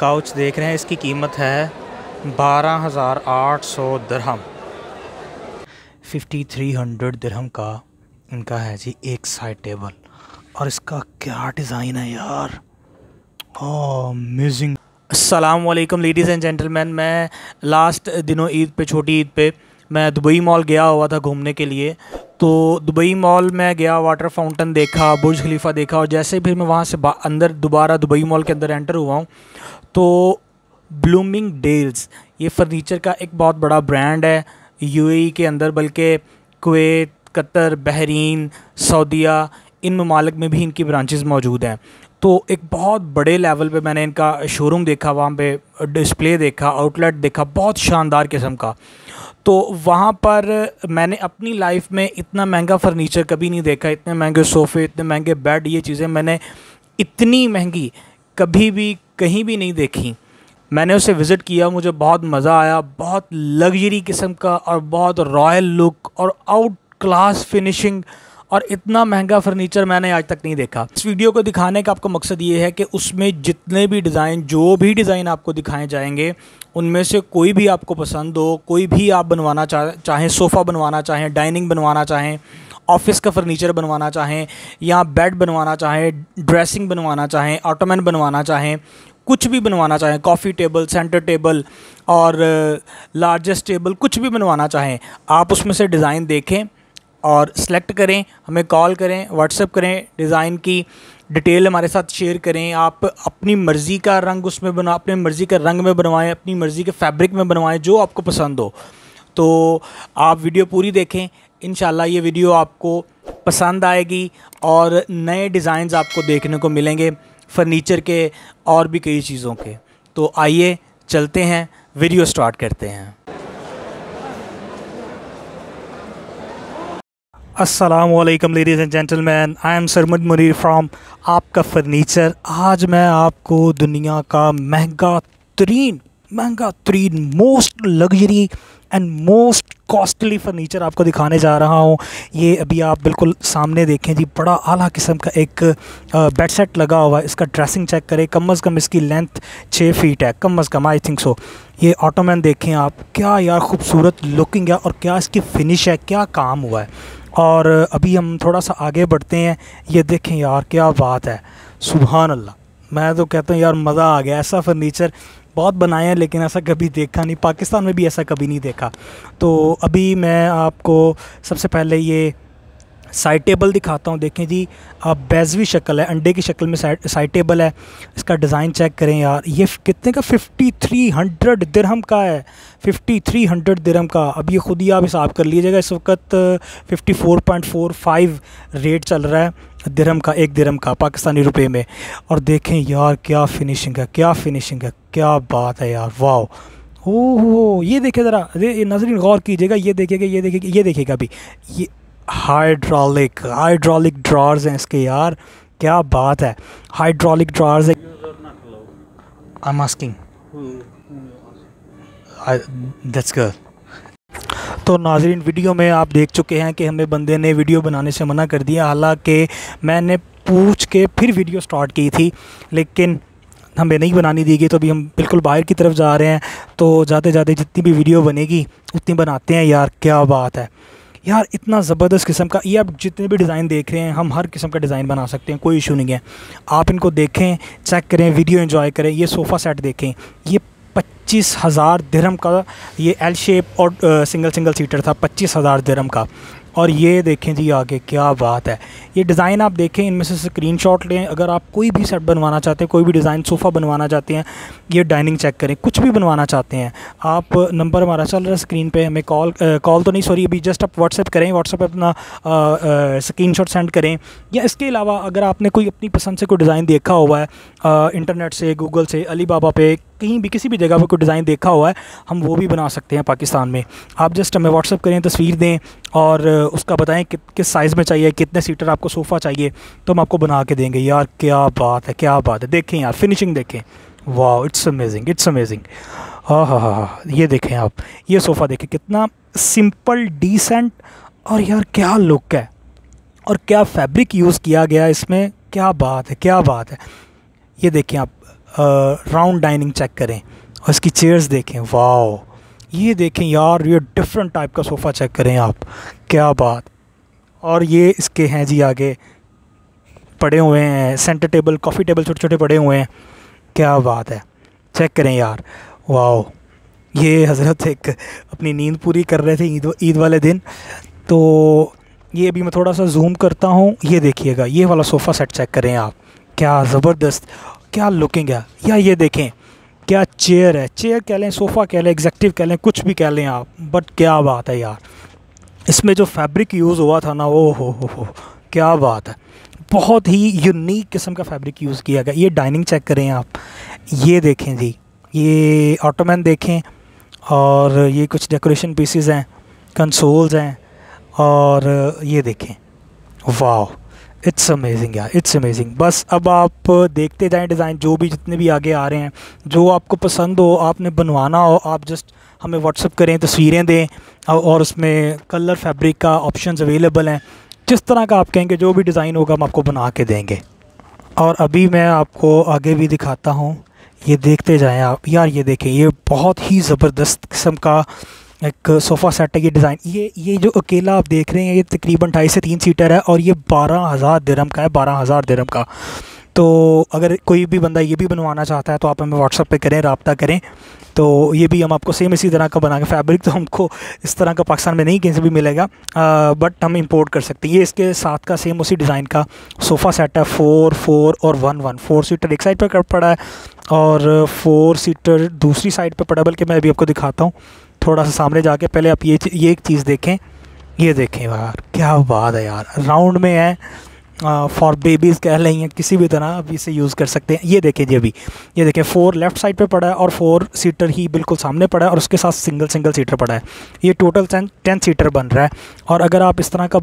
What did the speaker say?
couch देख रहे हैं इसकी कीमत है बारह हज़ार आठ सौ दरहम फिफ्टी थ्री हंड्रेड दरहम का इनका है जी एक साइड टेबल और इसका क्या डिज़ाइन है यार अमेजिंग असलम लेडीज़ एंड जेंटलमैन मैं लास्ट दिनों ईद पे छोटी ईद पे मैं दुबई मॉल गया हुआ था घूमने के लिए तो दुबई मॉल में गया वाटर फाउंटेन देखा बुर्ज खलीफा देखा और जैसे फिर मैं वहाँ से अंदर दोबारा दुबई मॉल के अंदर एंटर हुआ हूँ तो ब्लूमिंग डेल्स ये फर्नीचर का एक बहुत बड़ा ब्रांड है यूएई e के अंदर बल्कि कुवैत कतर बहरीन सऊदिया इन ममालक में भी इनकी ब्रांचेज़ मौजूद हैं तो एक बहुत बड़े लेवल पे मैंने इनका शोरूम देखा वहाँ पे डिस्प्ले देखा आउटलेट देखा बहुत शानदार किस्म का तो वहाँ पर मैंने अपनी लाइफ में इतना महंगा फर्नीचर कभी नहीं देखा इतने महंगे सोफ़े इतने महंगे बेड ये चीज़ें मैंने इतनी महंगी कभी भी कहीं भी नहीं देखी मैंने उसे विज़िट किया मुझे बहुत मज़ा आया बहुत लग्जरी किस्म का और बहुत रॉयल लुक और आउट क्लास फिनिशिंग और इतना महंगा फर्नीचर मैंने आज तक नहीं देखा इस वीडियो को दिखाने का आपका मकसद ये है कि उसमें जितने भी डिज़ाइन जो भी डिज़ाइन आपको दिखाए जाएंगे उनमें से कोई भी आपको पसंद हो कोई भी आप बनवाना चाह चाहें सोफ़ा बनवाना चाहें डाइनिंग बनवाना चाहें ऑफिस का फर्नीचर बनवाना चाहें या बेड बनवाना चाहें ड्रेसिंग बनवाना चाहें ऑटोमैन बनवाना चाहें कुछ भी बनवाना चाहें कॉफ़ी टेबल सेंटर टेबल और लार्जेस्ट टेबल कुछ भी बनवाना चाहें आप उसमें से डिज़ाइन देखें और सेलेक्ट करें हमें कॉल करें व्हाट्सएप करें डिज़ाइन की डिटेल हमारे साथ शेयर करें आप अपनी मर्ज़ी का रंग उसमें बना अपनी मर्ज़ी का रंग में बनवाएं अपनी मर्ज़ी के फैब्रिक में बनवाएं जो आपको पसंद हो तो आप वीडियो पूरी देखें इन ये वीडियो आपको पसंद आएगी और नए डिज़ाइन आपको देखने को मिलेंगे फर्नीचर के और भी कई चीज़ों के तो आइए चलते हैं वीडियो स्टार्ट करते हैं असलम ladies and gentleman I am Sarmad Munir from आपका फर्नीचर आज मैं आपको दुनिया का महंगा तरीन महंगा तरीन most luxury and most costly furniture आपको दिखाने जा रहा हूँ ये अभी आप बिल्कुल सामने देखें जी बड़ा आला किस्म का एक बेड सेट लगा हुआ है इसका ड्रेसिंग चेक करें कम अज़ कम इसकी लेंथ छः फीट है कम अज़ कम आई थिंक सो ये ऑटोमैन देखें आप क्या यार खूबसूरत लुकिंग है और क्या इसकी फिनिश है क्या काम हुआ है और अभी हम थोड़ा सा आगे बढ़ते हैं ये देखें यार क्या बात है सुबहान अल्लाह मैं तो कहता हूँ यार मज़ा आ गया ऐसा फर्नीचर बहुत बनाए हैं लेकिन ऐसा कभी देखा नहीं पाकिस्तान में भी ऐसा कभी नहीं देखा तो अभी मैं आपको सबसे पहले ये साइड टेबल दिखाता हूँ देखें जी अब बैजवी शक्ल है अंडे की शक्ल में साइड साइड टेबल है इसका डिज़ाइन चेक करें यार ये कितने का फिफ्टी थ्री हंड्रेड दिरहम का है फिफ्टी थ्री हंड्रेड दिरहम का अब ये ख़ुद ही आप हिसाब कर लीजिएगा इस वक्त fifty four point four five rate चल रहा है दिरहम का एक दिरहम का पाकिस्तानी रुपये में और देखें यार क्या फिनिशिंग है क्या फिनिशिंग है क्या बात है यार वाह ओह ये देखे ज़रा नजरिन गौर कीजिएगा ये देखेगा ये देखेगा ये देखेगा अभी ये हाइड्रोलिक हाइड्रोलिक ड्रॉर्स हैं इसके यार क्या बात है hydraulic drawers I am asking that's good तो नाजरीन वीडियो में आप देख चुके हैं कि हमें बंदे ने वीडियो बनाने से मना कर दिया हालांकि मैंने पूछ के फिर वीडियो स्टार्ट की थी लेकिन हमें नहीं बनानी दी गई तो अभी हम बिल्कुल बाहर की तरफ जा रहे हैं तो जाते जाते जितनी भी वीडियो बनेगी उतनी बनाते हैं यार क्या बात है यार इतना ज़बरदस्त किस्म का ये आप जितने भी डिज़ाइन देख रहे हैं हम हर किस्म का डिज़ाइन बना सकते हैं कोई इशू नहीं है आप इनको देखें चेक करें वीडियो एंजॉय करें ये सोफ़ा सेट देखें ये पच्चीस हज़ार धर्म का ये एल शेप और आ, सिंगल सिंगल सीटर था पच्चीस हज़ार धर्म का और ये देखें जी आगे क्या बात है ये डिज़ाइन आप देखें इनमें से स्क्रीनशॉट लें अगर आप कोई भी सेट बनवाना चाहते हैं कोई भी डिज़ाइन सोफ़ा बनवाना चाहते हैं ये डाइनिंग चेक करें कुछ भी बनवाना चाहते हैं आप नंबर हमारा चल रहा है स्क्रीन पर हमें कॉल कॉल तो नहीं सॉरी अभी जस्ट आप व्हाट्सएप करें व्हाट्सएप अपना स्क्रीन सेंड करें या इसके अलावा अगर आपने कोई अपनी पसंद से कोई डिज़ाइन देखा हुआ है इंटरनेट से गूगल से अली बाबा पे कहीं भी किसी भी जगह पर कोई डिज़ाइन देखा हुआ है हम वो भी बना सकते हैं पाकिस्तान में आप जस्ट हमें व्हाट्सअप करें तस्वीर दें और उसका बताएं कि, किस साइज़ में चाहिए कितने सीटर आपको सोफ़ा चाहिए तो हम आपको बना के देंगे यार क्या बात है क्या बात है देखें यार फिनिशिंग देखें वाह इट्स अमेजिंग इट्स अमेजिंग हाँ हाँ हाँ हाँ ये देखें आप ये सोफ़ा देखें कितना सिंपल डिसेंट और यार क्या लुक है और क्या फैब्रिक यूज़ किया गया इसमें क्या बात है क्या बात है ये देखें आप राउंड डाइनिंग चेक करें और इसकी चेयर्स देखें वाओ ये देखें यार ये डिफरेंट टाइप का सोफ़ा चेक करें आप क्या बात और ये इसके हैं जी आगे पड़े हुए हैं सेंटर टेबल कॉफ़ी टेबल छोटे छोटे पड़े हुए हैं क्या बात है चेक करें यार वाओ ये हज़रत एक अपनी नींद पूरी कर रहे थे ईद ईद वाले दिन तो ये अभी मैं थोड़ा सा जूम करता हूँ ये देखिएगा ये वाला सोफ़ा सेट चेक करें आप क्या ज़बरदस्त क्या लुकिंग है या ये देखें क्या चेयर है चेयर कह लें सोफ़ा कह लें एग्जेक्टिव कह लें कुछ भी कह लें आप बट क्या बात है यार इसमें जो फैब्रिक यूज़ हुआ था ना ओ हो हो हो क्या बात है बहुत ही यूनिक किस्म का फैब्रिक यूज़ किया गया ये डाइनिंग चेक करें आप ये देखें जी ये ऑटोमैन देखें और ये कुछ डेकोरेशन पीसेस हैं कंसोल्स हैं और ये देखें वाह इट्स अमेजिंग यार इट्स अमेजिंग बस अब आप देखते जाएं डिज़ाइन जो भी जितने भी आगे आ रहे हैं जो आपको पसंद हो आपने बनवाना हो आप जस्ट हमें व्हाट्सअप करें तस्वीरें दें और उसमें कलर फैब्रिक का ऑप्शन अवेलेबल हैं जिस तरह का आप कहेंगे जो भी डिज़ाइन होगा हम आपको बना के देंगे और अभी मैं आपको आगे भी दिखाता हूँ ये देखते जाएँ आप यार ये देखें ये बहुत ही ज़बरदस्त किस्म का एक सोफ़ा सेट है ये डिज़ाइन ये ये जो अकेला आप देख रहे हैं ये तकरीबन ढाई से तीन सीटर है और ये बारह हज़ार दरम का है बारह हज़ार दरम का तो अगर कोई भी बंदा ये भी बनवाना चाहता है तो आप हमें व्हाट्सअप पे करें रबता करें तो ये भी हम आपको सेम इसी तरह का बना के फैब्रिक तो हमको इस तरह का पाकिस्तान में नहीं कहीं से भी मिलेगा आ, बट हम इंपोर्ट कर सकते हैं ये इसके साथ का सेम उसी डिज़ाइन का सोफ़ा सेट है फ़ोर फोर और वन वन फोर सीटर एक साइड पर पड़ा है और फोर सीटर दूसरी साइड पर पड़ा बल्कि मैं अभी आपको दिखाता हूँ थोड़ा सा सामने जाके पहले आप ये ये एक चीज़ देखें ये देखें यार क्या बात है यार राउंड में है फॉर बेबीज़ कह लेंगे किसी भी तरह आप इसे यूज़ कर सकते हैं ये देखें जी अभी ये देखें फोर लेफ्ट साइड पे पड़ा है और फोर सीटर ही बिल्कुल सामने पड़ा है और उसके साथ सिंगल सिंगल सीटर पड़ा है ये टोटल टेन सीटर बन रहा है और अगर आप इस तरह का